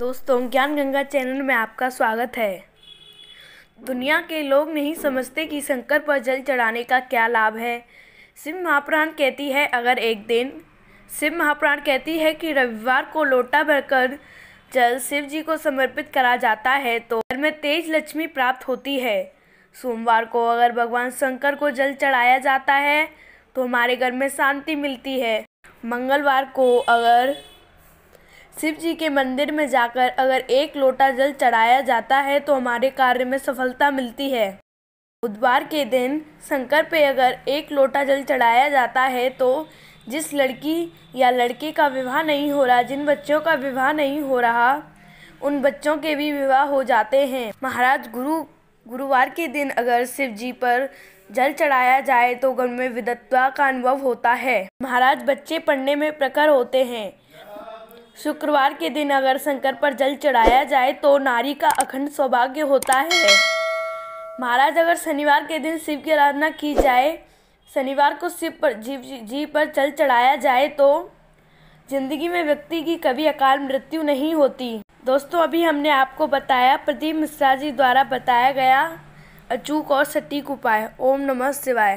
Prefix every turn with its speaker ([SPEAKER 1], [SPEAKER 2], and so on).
[SPEAKER 1] दोस्तों ज्ञान गंगा चैनल में आपका स्वागत है दुनिया के लोग नहीं समझते कि शंकर पर जल चढ़ाने का क्या लाभ है शिव महाप्राण कहती है अगर एक दिन शिव महाप्राण कहती है कि रविवार को लोटा भरकर जल शिव जी को समर्पित करा जाता है तो घर में तेज लक्ष्मी प्राप्त होती है सोमवार को अगर भगवान शंकर को जल चढ़ाया जाता है तो हमारे घर में शांति मिलती है मंगलवार को अगर शिव जी के मंदिर में जाकर अगर एक लोटा जल चढ़ाया जाता है तो हमारे कार्य में सफलता मिलती है बुधवार के दिन शंकर पे अगर एक लोटा जल चढ़ाया जाता है तो जिस लड़की या लड़के का विवाह नहीं हो रहा जिन बच्चों का विवाह नहीं हो रहा उन बच्चों के भी विवाह हो जाते हैं महाराज गुरु गुरुवार के दिन अगर शिव जी पर जल चढ़ाया जाए तो घर में विदत्ता का अनुभव होता है महाराज बच्चे पढ़ने में प्रखर होते हैं शुक्रवार के दिन अगर शंकर पर जल चढ़ाया जाए तो नारी का अखंड सौभाग्य होता है महाराज अगर शनिवार के दिन शिव की आराधना की जाए शनिवार को शिव पर जीव जी पर जल चढ़ाया जाए तो जिंदगी में व्यक्ति की कभी अकाल मृत्यु नहीं होती दोस्तों अभी हमने आपको बताया प्रदीप मिश्रा जी द्वारा बताया गया अचूक और सटीक उपाय ओम नमः शिवाय